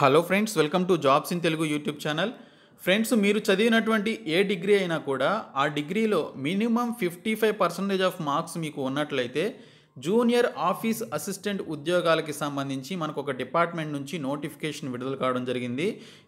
hello friends welcome to jobs in Telugu YouTube channel friends మీరు చదివినటువంటి ఏ డిగ్రీ అయినా కూడా ఆ డిగ్రీలో minimum fifty five percentage of marks మీకు ఉన్నట్లయితే జూనియర్ ఆఫీస్ అసిస్టెంట్ ఉద్యోగాలకి సంబంధించి మనకు ఒక డిపార్ట్మెంట్ నుంచి నోటిఫికేషన్ విడుదల కావడం జరిగింది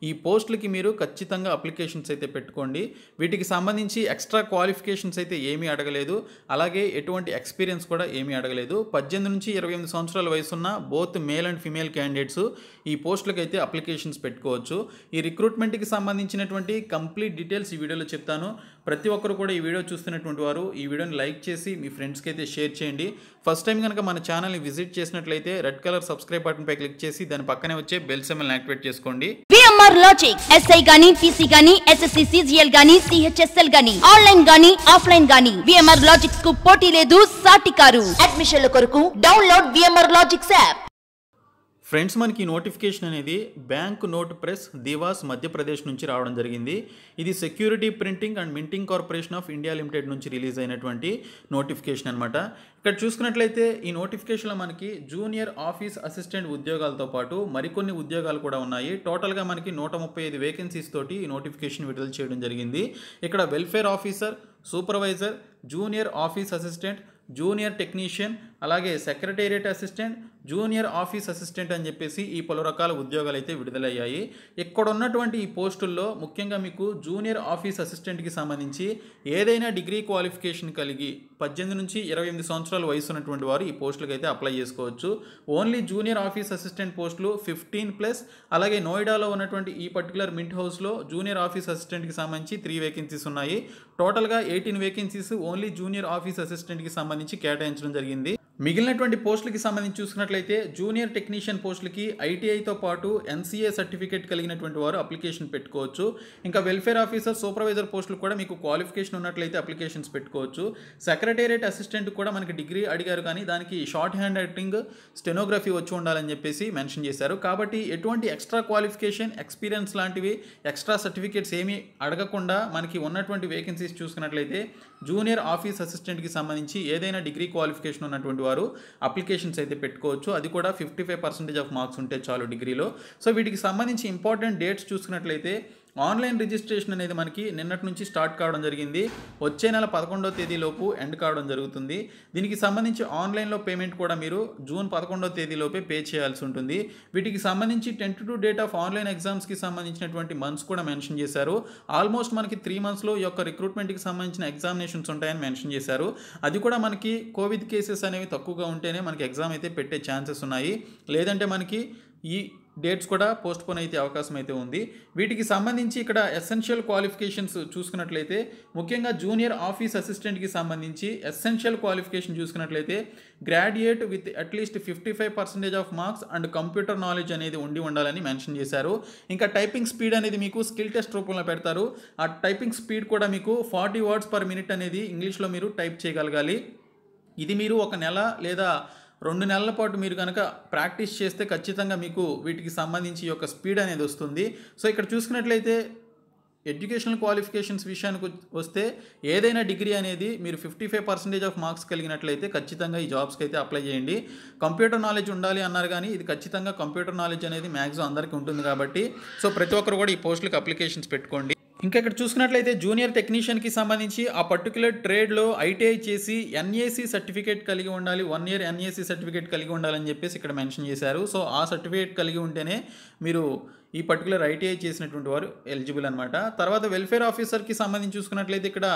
ఈ పోస్టులకి మీరు ఖచ్చితంగా అప్లికేషన్స్ అయితే పెట్టుకోండి వీటికి సంబంధించి ఎక్స్ట్రా క్వాలిఫికేషన్స్ అయితే ఏమీ అడగలేదు అలాగే ఎటువంటి ఎక్స్పీరియన్స్ కూడా ఏమీ అడగలేదు పద్దెనిమిది నుంచి ఇరవై ఎనిమిది సంవత్సరాల వయసున్న both male and female candidates ఈ పోస్టులకు అయితే అప్లికేషన్స్ పెట్టుకోవచ్చు ఈ రిక్రూట్మెంట్కి సంబంధించినటువంటి కంప్లీట్ డీటెయిల్స్ ఈ వీడియోలో చెప్తాను ప్రతి ఒక్కరు కూడా ఈ వీడియో చూస్తున్నటువంటి వారు ఈ వీడియోని లైక్ చేసి మీ ఫ్రెండ్స్కి అయితే షేర్ చేయండి ఫస్ట్ ఫస్ట్ టైం కనుక మన ఛానల్ని విజిట్ చేసినట్లయితే రెడ్ కలర్ సబ్స్క్రైబ్ పై క్లిక్ చేసి దాని పక్కనే వచ్చే బెల్ సెమల్ని యాక్టివేట్ చేసుకోండి విఎంఆర్ లాజిక్ ఎస్ఐ గాని పీసీ గాని ఎస్ఎస్సి సిజిఎల్ గాని సిహెచ్ఎస్ఎల్ గాని ఆన్లైన్ గాని ఆఫ్లైన్ గాని విఎంఆర్ లాజిక్స్ కు పోటీ లేదు సాటి కారు అడ్మిషన్ల కొరకు download VMR logics app friends మనకి నోటిఫికేషన్ అనేది bank note press Dewas Madhya Pradesh నుంచి రావడం జరిగింది ఇది security printing and minting corporation of India limited నుంచి రిలీజ్ అయినటువంటి నోటిఫికేషన్ అనమాట ఇక్కడ చూసుకున్నట్లయితే ఈ నోటిఫికేషన్లో మనకి జూనియర్ ఆఫీస్ అసిస్టెంట్ ఉద్యోగాలతో పాటు మరికొన్ని ఉద్యోగాలు కూడా ఉన్నాయి టోటల్గా మనకి నూట ముప్పై ఐదు వేకెన్సీస్ తోటి ఈ నోటిఫికేషన్ విడుదల చేయడం జరిగింది ఇక్కడ welfare officer supervisor junior office assistant junior technician అలాగే secretariat assistant junior office assistant అని చెప్పేసి ఈ పలు రకాల ఉద్యోగాలు అయితే విడుదలయ్యాయి ఇక్కడ ఉన్నటువంటి ఈ పోస్టుల్లో ముఖ్యంగా మీకు జూనియర్ ఆఫీస్ అసిస్టెంట్కి సంబంధించి ఏదైనా డిగ్రీ క్వాలిఫికేషన్ కలిగి పద్దెనిమిది నుంచి ఇరవై ఎనిమిది సంవత్సరాల వయసు ఉన్నటువంటి వారు ఈ పోస్టులకు అయితే అప్లై చేసుకోవచ్చు ఓన్లీ జూనియర్ ఆఫీస్ అసిస్టెంట్ పోస్టులు ఫిఫ్టీన్ ప్లస్ అలాగే నోయిడాలో ఉన్నటువంటి ఈ పర్టికులర్ మింట్ హౌస్లో జూనియర్ ఆఫీస్ అసిస్టెంట్కి సంబంధించి త్రీ వేకెన్సీస్ ఉన్నాయి టోటల్గా eighteen vacancies only junior office అసిస్టెంట్కి సంబంధించి కేటాయించడం జరిగింది మిగిలినటువంటి పోస్టులకి సంబంధించి చూసుకున్నట్లయితే జూనియర్ టెక్నీషియన్ పోస్టులకి ఐటీఐతో పాటు ఎన్సీఏ సర్టిఫికేట్ కలిగినటువంటి వారు అప్లికేషన్ పెట్టుకోవచ్చు ఇంకా వెల్ఫేర్ ఆఫీసర్ సూపర్వైజర్ పోస్టులు కూడా మీకు క్వాలిఫికేషన్ ఉన్నట్లయితే అప్లికేషన్స్ పెట్టుకోవచ్చు సెక్రటేరియట్ అసిస్టెంట్ కూడా మనకి డిగ్రీ అడిగారు కానీ దానికి షార్ట్ హ్యాండ్ రైటింగ్ స్టెనోగ్రఫీ వచ్చి ఉండాలని చెప్పేసి మెన్షన్ చేశారు కాబట్టి ఎటువంటి ఎక్స్ట్రా క్వాలిఫికేషన్ ఎక్స్పీరియన్స్ లాంటివి ఎక్స్ట్రా సర్టిఫికేట్స్ ఏమీ అడగకుండా మనకి ఉన్నటువంటి వేకెన్సీస్ చూసుకున్నట్లయితే జూనియర్ ఆఫీస్ అసిస్టెంట్కి సంబంధించి ఏదైనా డిగ్రీ క్వాలిఫికేషన్ ఉన్నటువంటి వారు అప్లికేషన్స్ అయితే పెట్టుకోవచ్చు అది కూడా fifty five percentage of marks ఉంటే చాలు డిగ్రీలో సో వీటికి సంబంధించి ఇంపార్టెంట్ డేట్స్ చూసుకున్నట్లయితే ఆన్లైన్ రిజిస్ట్రేషన్ అనేది మనకి నిన్నటి నుంచి స్టార్ట్ కావడం జరిగింది వచ్చే నెల పదకొండవ తేదీలోపు ఎండ్ కావడం జరుగుతుంది దీనికి సంబంధించి ఆన్లైన్లో పేమెంట్ కూడా మీరు జూన్ పదకొండవ తేదీలోపే పే చేయాల్సి ఉంటుంది వీటికి సంబంధించి టు డేట్ ఆఫ్ ఆన్లైన్ ఎగ్జామ్స్కి సంబంధించినటువంటి మంత్స్ కూడా మెన్షన్ చేశారు ఆల్మోస్ట్ మనకి త్రీ మంత్స్లో ఈ యొక్క రిక్రూట్మెంట్కి సంబంధించిన ఎగ్జామినేషన్స్ ఉంటాయని మెన్షన్ చేశారు అది కూడా మనకి కోవిడ్ కేసెస్ అనేవి తక్కువగా ఉంటేనే మనకి ఎగ్జామ్ అయితే పెట్టే ఛాన్సెస్ ఉన్నాయి లేదంటే మనకి ఈ డేట్స్ కూడా పోస్ట్పోన్ అయితే అవకాశం అయితే ఉంది వీటికి సంబంధించి ఇక్కడ ఎసెన్షియల్ క్వాలిఫికేషన్స్ చూసుకున్నట్లయితే ముఖ్యంగా జూనియర్ ఆఫీస్ అసిస్టెంట్కి సంబంధించి ఎసెన్షియల్ క్వాలిఫికేషన్ చూసుకున్నట్లయితే graduate with at least fifty five percentage of marks and computer knowledge అనేది ఉండి ఉండాలని మెన్షన్ చేశారు ఇంకా టైపింగ్ స్పీడ్ అనేది మీకు స్కిల్ టెస్ట్ రూపంలో పెడతారు ఆ టైపింగ్ స్పీడ్ కూడా మీకు ఫార్టీ వర్డ్స్ పర్ మినిట్ అనేది ఇంగ్లీష్లో మీరు టైప్ చేయగలగాలి ఇది మీరు ఒక నెల లేదా రెండు నెలల పాటు మీరు కనుక ప్రాక్టీస్ చేస్తే ఖచ్చితంగా మీకు వీటికి సంబంధించి యొక్క స్పీడ్ అనేది వస్తుంది సో ఇక్కడ చూసుకున్నట్లయితే ఎడ్యుకేషనల్ క్వాలిఫికేషన్స్ విషయానికి వస్తే ఏదైనా డిగ్రీ అనేది మీరు fifty five percentage of marks కలిగినట్లయితే ఖచ్చితంగా ఈ జాబ్స్కి అయితే అప్లై చేయండి కంప్యూటర్ నాలెడ్జ్ ఉండాలి అన్నారు కానీ ఇది ఖచ్చితంగా కంప్యూటర్ నాలెడ్జ్ అనేది మ్యాక్సిమం అందరికీ ఉంటుంది కాబట్టి సో ప్రతి ఒక్కరు కూడా ఈ పోస్టులకు అప్లికేషన్స్ పెట్టుకోండి ఇంకా ఇక్కడ చూసుకున్నట్లయితే జూనియర్ టెక్నీషియన్కి సంబంధించి ఆ పర్టికులర్ ట్రేడ్లో ఐటీఐ చేసి ఎన్ఏసీ సర్టిఫికేట్ కలిగి ఉండాలి వన్ ఇయర్ ఎన్ఏసీ సర్టిఫికేట్ కలిగి ఉండాలని చెప్పేసి ఇక్కడ మెన్షన్ చేశారు సో ఆ సర్టిఫికేట్ కలిగి ఉంటేనే మీరు ఈ పర్టికులర్ ఐటీఐ చేసినటువంటి వారు ఎలిజిబుల్ అనమాట తర్వాత వెల్ఫేర్ ఆఫీసర్కి సంబంధించి చూసుకున్నట్లయితే ఇక్కడ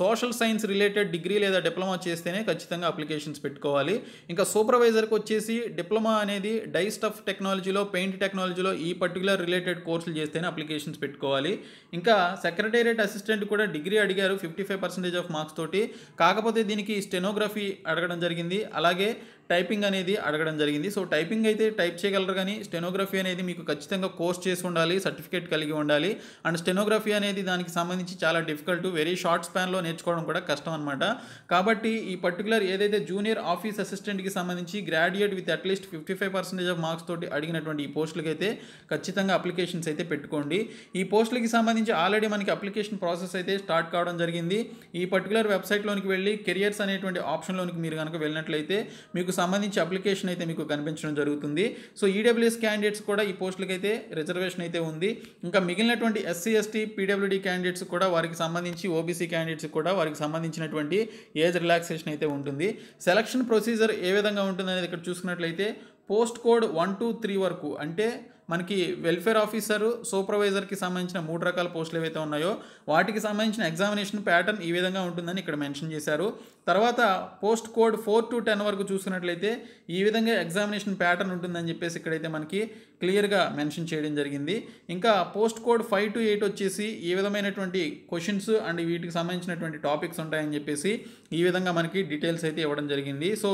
సోషల్ సైన్స్ రిలేటెడ్ డిగ్రీ లేదా డిప్లొమా చేస్తేనే ఖచ్చితంగా అప్లికేషన్స్ పెట్టుకోవాలి ఇంకా సూపర్వైజర్కి వచ్చేసి డిప్లొమా అనేది డైస్ట్ ఆఫ్ టెక్నాలజీలో పెయింట్ టెక్నాలజీలో ఈ పర్టికులర్ రిలేటెడ్ కోర్సులు చేస్తేనే అప్లికేషన్స్ పెట్టుకోవాలి ఇంకా సెక్రటేరియట్ అసిస్టెంట్ కూడా డిగ్రీ అడిగారు fifty five percentage of marks తోటి కాకపోతే దీనికి స్టెనోగ్రఫీ అడగడం జరిగింది అలాగే టైపింగ్ అనేది అడగడం జరిగింది సో టైపింగ్ అయితే టైప్ చేయగలరు కానీ స్టెనోగ్రఫీ అనేది మీకు ఖచ్చితంగా కోర్స్ చేసి ఉండాలి సర్టిఫికేట్ కలిగి ఉండాలి అండ్ స్టెనోగ్రఫీ అనేది దానికి సంబంధించి చాలా డిఫికల్ట్ వెరీ షార్ట్ స్పాన్లో నేర్చుకోవడం కూడా కష్టం అనమాట కాబట్టి ఈ పర్టికులర్ ఏదైతే జూనియర్ ఆఫీస్ అసిస్టెంట్కి సంబంధించి graduate with at least fifty five percentage of marks తోటి అడిగినటువంటి ఈ అయితే ఖచ్చితంగా అప్లికేషన్స్ అయితే పెట్టుకోండి ఈ పోస్టులకి సంబంధించి ఆల్రెడీ మనకి అప్లికేషన్ ప్రాసెస్ అయితే స్టార్ట్ కావడం జరిగింది ఈ పర్టికులర్ వెబ్సైట్లోనికి వెళ్ళి కెరియర్స్ అనేటువంటి ఆప్షన్లోనికి మీరు కనుక వెళ్ళినట్లయితే మీకు సంబంధించి అప్లికేషన్ అయితే మీకు కనిపించడం జరుగుతుంది సో ఈడబ్ల్యూఎస్ e క్యాండిడేట్స్ కూడా ఈ పోస్టులకి అయితే రిజర్వేషన్ అయితే ఉంది ఇంకా మిగిలినటువంటి ఎస్సీ ఎస్టీ పీడబ్ల్యూడీ క్యాండిడేట్స్ కూడా వారికి సంబంధించి ఓబీసీ క్యాండిడేట్స్ కూడా వారికి సంబంధించినటువంటి ఏజ్ రిలాక్సేషన్ అయితే ఉంటుంది సెలక్షన్ ప్రొసీజర్ ఏ విధంగా ఉంటుంది అనేది ఇక్కడ చూసుకున్నట్లయితే post code one two three వరకు అంటే మనకి వెల్ఫేర్ ఆఫీసర్ సూపర్వైజర్కి సంబంధించిన మూడు రకాల పోస్టులు ఏవైతే ఉన్నాయో వాటికి సంబంధించిన ఎగ్జామినేషన్ ప్యాటర్న్ ఈ విధంగా ఉంటుందని ఇక్కడ మెన్షన్ చేశారు తర్వాత post code four to ten వరకు చూసుకున్నట్లయితే ఈ విధంగా ఎగ్జామినేషన్ ప్యాటర్న్ ఉంటుందని చెప్పేసి ఇక్కడైతే మనకి క్లియర్గా మెన్షన్ చేయడం జరిగింది ఇంకా post code five to eight వచ్చేసి ఏ విధమైనటువంటి క్వశ్చన్స్ అండ్ వీటికి సంబంధించినటువంటి టాపిక్స్ ఉంటాయని చెప్పేసి ఈ విధంగా మనకి డీటెయిల్స్ అయితే ఇవ్వడం జరిగింది సో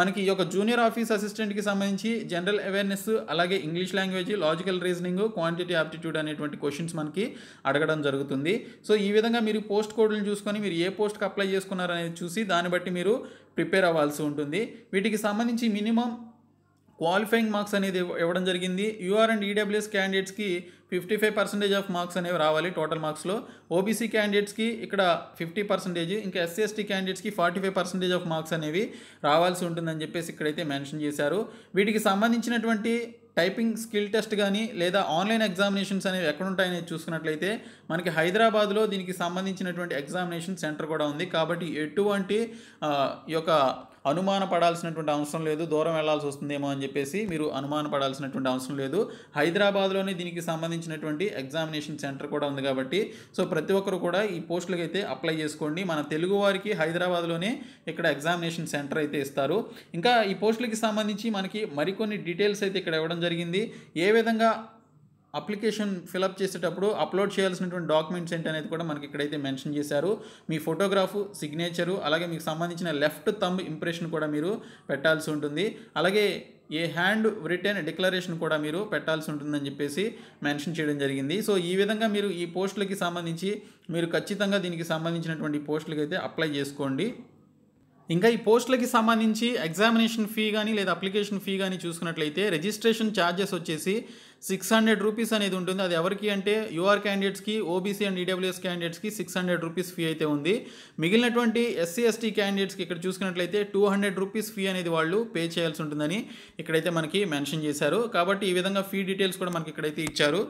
మనకి ఈ యొక్క జూనియర్ ఆఫీస్ అసిస్టెంట్కి సంబంధించి జనరల్ అవేర్నెస్ అలాగే English language logical reasoning quantity aptitude అనేటువంటి క్వశ్చన్స్ మనకి అడగడం జరుగుతుంది సో ఈ విధంగా మీరు పోస్ట్ కోడ్లు చూసుకొని మీరు ఏ పోస్ట్కి అప్లై చేసుకున్నారు అనేది చూసి దాన్ని బట్టి మీరు ప్రిపేర్ అవ్వాల్సి ఉంటుంది వీటికి సంబంధించి మినిమం క్వాలిఫైయింగ్ మార్క్స్ అనేది ఇవ్వడం జరిగింది యూఆర్ అండ్ ఈడబ్ల్యూఎస్ క్యాండిడేట్స్కి fifty five percentage of marks అనేవి రావాలి టోటల్ మార్క్స్లో ఓబీసీ క్యాండిడేట్స్కి ఇక్కడ ఫిఫ్టీ పర్సెంటేజ్ ఇంకా ఎస్సీఎస్టీ క్యాండిడేట్స్కి forty five percentage of marks అనేవి రావాల్సి ఉంటుందని చెప్పేసి ఇక్కడైతే మెన్షన్ చేశారు వీటికి సంబంధించినటువంటి టైపింగ్ స్కిల్ టెస్ట్ కానీ లేదా ఆన్లైన్ ఎగ్జామినేషన్స్ అనేవి ఎక్కడ ఉంటాయనేది చూసుకున్నట్లయితే మనకి హైదరాబాద్లో దీనికి సంబంధించినటువంటి ఎగ్జామినేషన్ సెంటర్ కూడా ఉంది కాబట్టి ఎటువంటి యొక్క అనుమాన పడాల్సినటువంటి అవసరం లేదు దూరం వెళ్లాల్సి వస్తుందేమో అని చెప్పేసి మీరు అనుమాన పడాల్సినటువంటి అవసరం లేదు హైదరాబాద్లోనే దీనికి సంబంధించినటువంటి ఎగ్జామినేషన్ సెంటర్ కూడా ఉంది కాబట్టి సో ప్రతి ఒక్కరు కూడా ఈ పోస్టులకు అయితే అప్లై చేసుకోండి మన తెలుగు వారికి హైదరాబాద్లోనే ఇక్కడ ఎగ్జామినేషన్ సెంటర్ అయితే ఇస్తారు ఇంకా ఈ పోస్టులకి సంబంధించి మనకి మరికొన్ని డీటెయిల్స్ అయితే ఇక్కడ ఇవ్వడం జరిగింది ఏ విధంగా అప్లికేషన్ ఫిలప్ చేసేటప్పుడు అప్లోడ్ చేయాల్సినటువంటి డాక్యుమెంట్స్ ఏంటి అనేది కూడా మనకి ఇక్కడైతే మెన్షన్ చేశారు మీ ఫోటోగ్రాఫ్ సిగ్నేచరు అలాగే మీకు సంబంధించిన లెఫ్ట్ థంబ్ ఇంప్రెషన్ కూడా మీరు పెట్టాల్సి ఉంటుంది అలాగే ఏ హ్యాండ్ రిటర్న్ డిక్లరేషన్ కూడా మీరు పెట్టాల్సి ఉంటుందని చెప్పేసి మెన్షన్ చేయడం జరిగింది సో ఈ విధంగా మీరు ఈ పోస్టులకి సంబంధించి మీరు ఖచ్చితంగా దీనికి సంబంధించినటువంటి పోస్టులకి అయితే అప్లై చేసుకోండి ఇంకా ఈ పోస్టులకి సంబంధించి ఎగ్జామినేషన్ ఫీ కానీ లేదా అప్లికేషన్ ఫీ కానీ చూసుకున్నట్లయితే రిజిస్ట్రేషన్ ఛార్జెస్ వచ్చేసి సిక్స్ హండ్రెడ్ రూపీస్ అనేది ఉంటుంది అది ఎవరికి అంటే యూఆర్ క్యాండిడేట్స్కి ఓబీసీ అండ్ ఈడబ్ల్యూఎస్ క్యాండిడేట్స్కి సిక్స్ హండ్రెడ్ రూపీస్ ఫీ అయితే ఉంది మిగిలినటువంటి ఎస్సీ ఎస్టీ క్యాండిడేట్స్కి ఇక్కడ చూసుకున్నట్లయితే టూ హండ్రెడ్ రూపీస్ ఫీ అనేది వాళ్ళు పే చేయాల్సి ఉంటుందని ఇక్కడైతే మనకి మెన్షన్ చేశారు కాబట్టి ఈ విధంగా ఫీ డీటెయిల్స్ కూడా మనకి ఇక్కడైతే ఇచ్చారు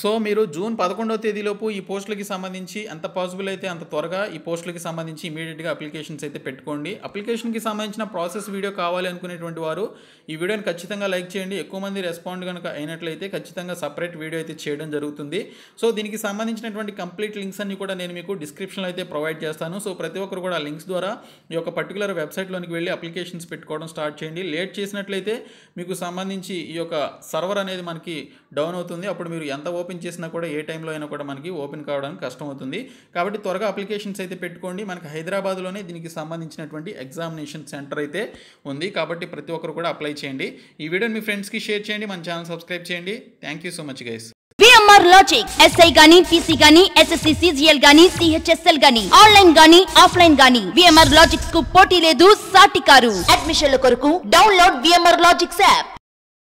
సో మీరు జూన్ పదకొండవ తేదీలోపు ఈ పోస్టులకి సంబంధించి ఎంత పాసిబుల్ అయితే అంత త్వరగా ఈ పోస్టులకి సంబంధించి ఇమీడియట్గా అప్లికేషన్స్ అయితే పెట్టుకోండి అప్లికేషన్కి సంబంధించిన ప్రాసెస్ వీడియో కావాలి అనుకునేటువంటి వారు ఈ వీడియోని ఖచ్చితంగా లైక్ చేయండి ఎక్కువ మంది రెస్పాండ్ కనుక అయినట్లయితే ఖచ్చితంగా సపరేట్ వీడియో అయితే చేయడం జరుగుతుంది సో దీనికి సంబంధించినటువంటి కంప్లీట్ లింక్స్ అన్ని కూడా నేను మీకు డిస్క్రిప్షన్లో అయితే ప్రొవైడ్ చేస్తాను సో ప్రతి ఒక్కరు కూడా లింక్స్ ద్వారా ఈ యొక్క పర్టికులర్ వెబ్సైట్లోనికి వెళ్ళి అప్లికేషన్స్ పెట్టుకోవడం స్టార్ట్ చేయండి లేట్ చేసినట్లయితే మీకు సంబంధించి ఈ యొక్క సర్వర్ అనేది మనకి డౌన్ అవుతుంది అప్పుడు మీరు ఎంత ఓపెన్ చేసినా కూడా ఏ టైంలో అయినా కూడా మనకి ఓపెన్ కావడానికి కష్టం అవుతుంది కాబట్టి త్వరగా అప్లికేషన్స్ అయితే పెట్టుకోండి మనకి హైదరాబాద్లోనే దీనికి సంబంధించినటువంటి ఎగ్జామినేషన్ సెంటర్ అయితే ఉంది కాబట్టి ప్రతి ఒక్కరు కూడా అప్లై చేయండి ఈ వీడియోని మీ ఫ్రెండ్స్కి షేర్ చేయండి మన ఛానల్ సబ్స్క్రైబ్ చేయండి thank you so much guys VMR logic SI గాని పీసీ గాని ఎస్ఎస్సి సిజిఎల్ గాని సిహెచ్ఎస్ఎల్ గాని ఆన్లైన్ గాని ఆఫ్లైన్ గాని విఎంఆర్ లాజిక్స్ కు పోటీ లేదు సాటి కారు అడ్మిషన్ల కొరకు డౌన్లోడ్ విఎంఆర్ లాజిక్స్ యాప్